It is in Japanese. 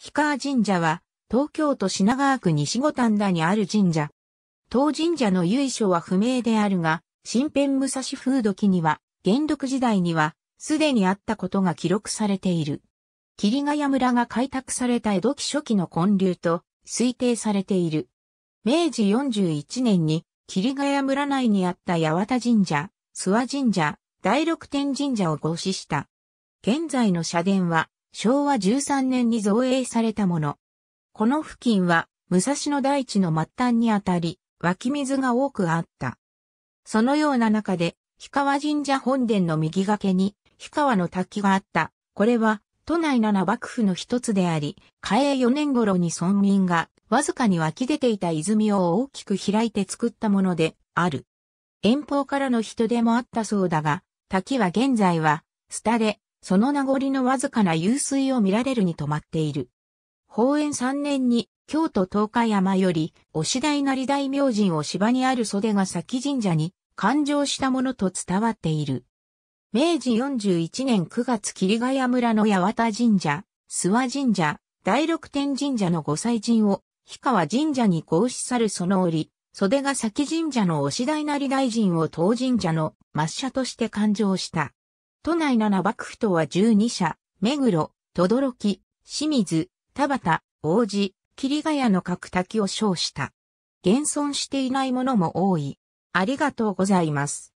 氷川神社は、東京都品川区西五反田にある神社。当神社の由緒は不明であるが、新編武蔵風土記には、元禄時代には、すでにあったことが記録されている。霧ヶ谷村が開拓された江戸期初期の建立と推定されている。明治41年に霧ヶ谷村内にあった八幡神社、諏訪神社、第六天神社を合祀した。現在の社殿は昭和13年に造営されたもの。この付近は、武蔵野大地の末端にあたり、湧き水が多くあった。そのような中で、氷川神社本殿の右崖に、氷川の滝があった。これは、都内七幕府の一つであり、嘉永4年頃に村民が、わずかに湧き出ていた泉を大きく開いて作ったもので、ある。遠方からの人でもあったそうだが、滝は現在は、スタでその名残のわずかな湧水を見られるに止まっている。宝円3年に京都東海山より、おしだいなり大明神を芝にある袖が先神社に勘定したものと伝わっている。明治41年9月霧ヶ谷村の八幡神社、諏訪神社、第六天神社の御祭神を、氷川神社に合祀さるその折、袖ヶ崎神社のおしだいなり大臣を当神社の抹社として勘定した。都内7幕府とは12社、目黒、等々力、清水、田畑、王子、霧ヶ谷の各滝を称した。現存していないものも多い。ありがとうございます。